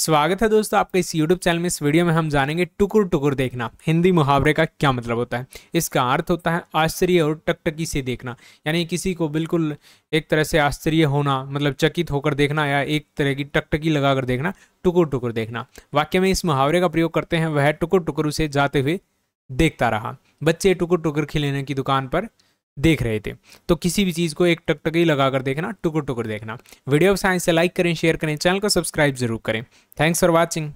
स्वागत है दोस्तों आपके इस YouTube चैनल में इस वीडियो में हम जानेंगे टुकुर टुकुर देखना हिंदी मुहावरे का क्या मतलब होता है इसका अर्थ होता है आश्चर्य और टकटकी से देखना यानी किसी को बिल्कुल एक तरह से आश्चर्य होना मतलब चकित होकर देखना या एक तरह की टकटकी लगाकर देखना टुकुर टुकुर देखना वाक्य में इस मुहावरे का प्रयोग करते हैं वह टुकुर टुकुर उसे जाते हुए देखता रहा बच्चे टुकुर टुकुर खिलौने की दुकान पर देख रहे थे तो किसी भी चीज़ को एक टकटकी लगाकर देखना टुकुर टुकड़ देखना वीडियो साइंस से तो लाइक करें शेयर करें चैनल को सब्सक्राइब जरूर करें थैंक्स फॉर वॉचिंग